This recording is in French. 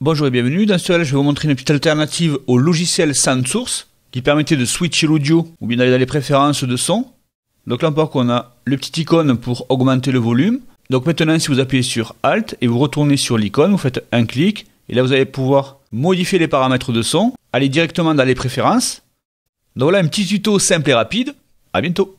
Bonjour et bienvenue. Dans ce tutoriel, je vais vous montrer une petite alternative au logiciel Source qui permettait de switcher l'audio ou bien d'aller dans les préférences de son. Donc là, encore qu'on a le petit icône pour augmenter le volume. Donc maintenant, si vous appuyez sur Alt et vous retournez sur l'icône, vous faites un clic et là, vous allez pouvoir modifier les paramètres de son, aller directement dans les préférences. Donc voilà un petit tuto simple et rapide. À bientôt.